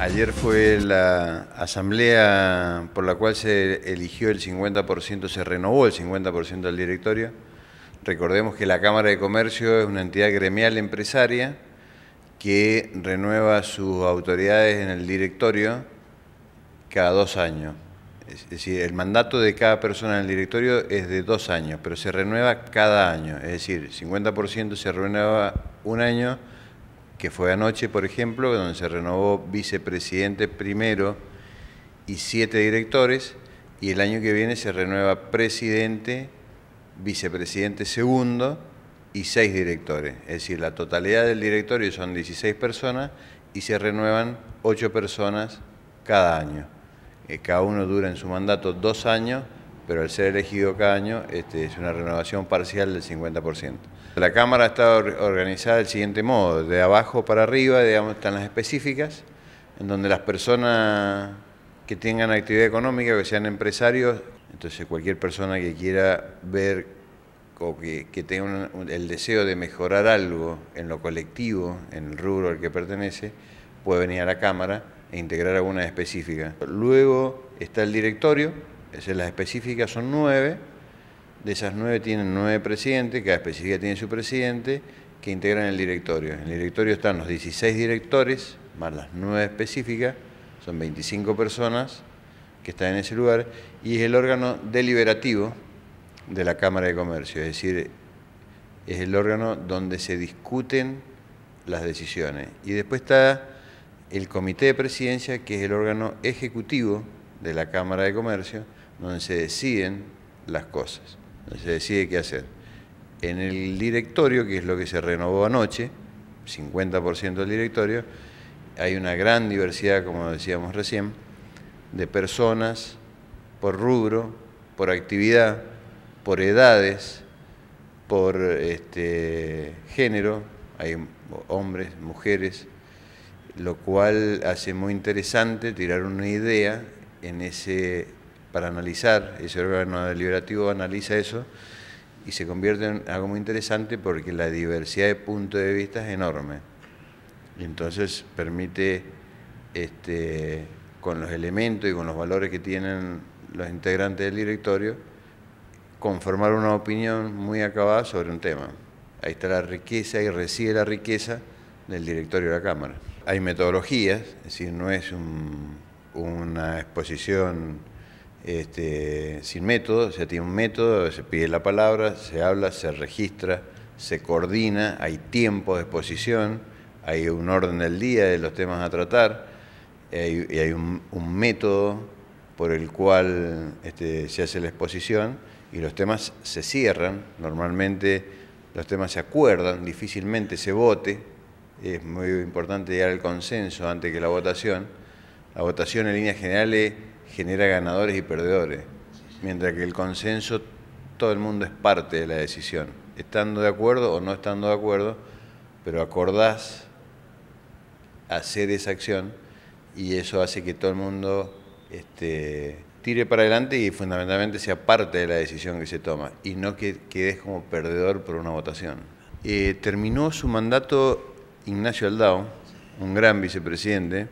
Ayer fue la asamblea por la cual se eligió el 50%, se renovó el 50% del directorio. Recordemos que la Cámara de Comercio es una entidad gremial empresaria que renueva sus autoridades en el directorio cada dos años. Es decir, el mandato de cada persona en el directorio es de dos años, pero se renueva cada año. Es decir, 50% se renueva un año, que fue anoche, por ejemplo, donde se renovó vicepresidente primero y siete directores, y el año que viene se renueva presidente, vicepresidente segundo y seis directores. Es decir, la totalidad del directorio son 16 personas y se renuevan ocho personas cada año. Eh, cada uno dura en su mandato dos años pero al ser elegido cada año este, es una renovación parcial del 50%. La Cámara está organizada del siguiente modo, de abajo para arriba, digamos, están las específicas, en donde las personas que tengan actividad económica, que sean empresarios, entonces cualquier persona que quiera ver o que, tenga el deseo de mejorar algo en lo colectivo, en el rubro al que pertenece, puede venir a la Cámara e integrar alguna específica. Luego está el directorio, es decir, las específicas son nueve, de esas nueve tienen nueve presidentes, cada específica tiene su presidente, que integran el directorio. En el directorio están los 16 directores, más las nueve específicas, son 25 personas que están en ese lugar, y es el órgano deliberativo de la Cámara de Comercio, es decir, es el órgano donde se discuten las decisiones. Y después está el Comité de Presidencia, que es el órgano ejecutivo de la Cámara de Comercio, donde se deciden las cosas, donde se decide qué hacer. En el directorio, que es lo que se renovó anoche, 50% del directorio, hay una gran diversidad, como decíamos recién, de personas por rubro, por actividad, por edades, por este, género, hay hombres, mujeres, lo cual hace muy interesante tirar una idea en ese para analizar, ese órgano deliberativo analiza eso y se convierte en algo muy interesante porque la diversidad de puntos de vista es enorme. Y entonces permite, este, con los elementos y con los valores que tienen los integrantes del directorio, conformar una opinión muy acabada sobre un tema. Ahí está la riqueza y recibe la riqueza del directorio de la Cámara. Hay metodologías, es decir, no es una exposición este, sin método, se tiene un método, se pide la palabra, se habla, se registra, se coordina, hay tiempo de exposición, hay un orden del día de los temas a tratar, y hay, un, método por el cual este, se hace la exposición y los temas se cierran, normalmente los temas se acuerdan, difícilmente se vote, es muy importante llegar al consenso antes que la votación. La votación en líneas generales genera ganadores y perdedores, mientras que el consenso todo el mundo es parte de la decisión, estando de acuerdo o no estando de acuerdo, pero acordás hacer esa acción y eso hace que todo el mundo este, tire para adelante y fundamentalmente sea parte de la decisión que se toma y no que quedes como perdedor por una votación. Eh, terminó su mandato Ignacio Aldao, un gran vicepresidente,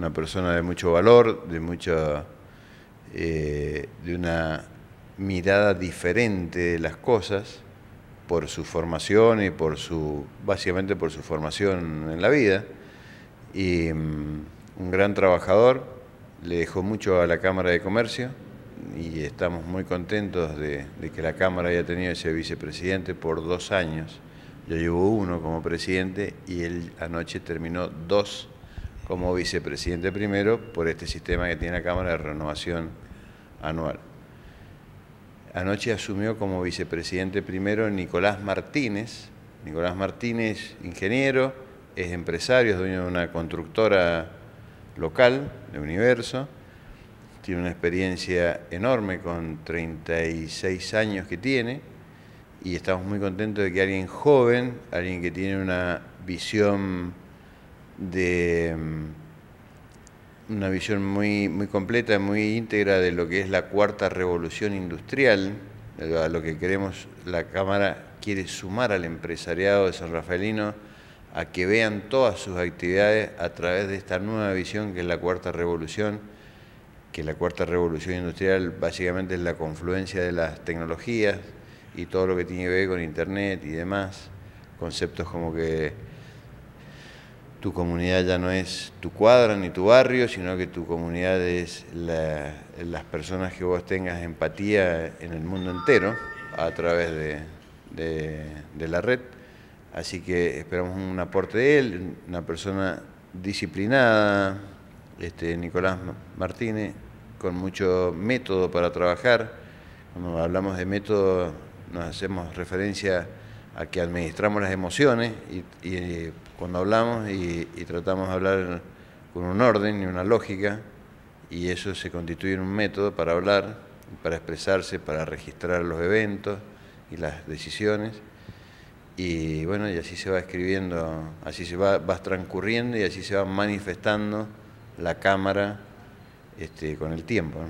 una persona de mucho valor, de mucha, eh, de una mirada diferente de las cosas por su formación y por su, básicamente por su formación en la vida. Y mm, un gran trabajador, le dejó mucho a la Cámara de Comercio y estamos muy contentos de, de que la Cámara haya tenido ese vicepresidente por dos años. Yo llevo uno como presidente y él anoche terminó dos como vicepresidente primero por este sistema que tiene la Cámara de renovación anual. Anoche asumió como vicepresidente primero Nicolás Martínez. Nicolás Martínez, ingeniero, es empresario, es dueño de una constructora local de Universo. Tiene una experiencia enorme con 36 años que tiene y estamos muy contentos de que alguien joven, alguien que tiene una visión de mm, una visión muy, muy completa, muy íntegra de lo que es la cuarta revolución industrial, eh, a lo que queremos, la Cámara quiere sumar al empresariado de San Rafaelino a que vean todas sus actividades a través de esta nueva visión que es la cuarta revolución, que la cuarta revolución industrial básicamente es la confluencia de las tecnologías y todo lo que tiene que ver con Internet y demás, conceptos como que tu comunidad ya no es tu cuadra ni tu barrio, sino que tu comunidad es las personas que vos tengas empatía en el mundo entero a través de, la red. Así que esperamos un aporte de él, una persona disciplinada, este, Nicolás Martínez, con mucho método para trabajar. Cuando hablamos de método nos hacemos referencia a que administramos las emociones y eh, cuando hablamos y, tratamos de hablar con un orden y una lógica, y eso se constituye en un método para hablar, para expresarse, para registrar los eventos y las decisiones. Y bueno, y así se va escribiendo, así se va, transcurriendo y así se va manifestando la cámara este, con el tiempo.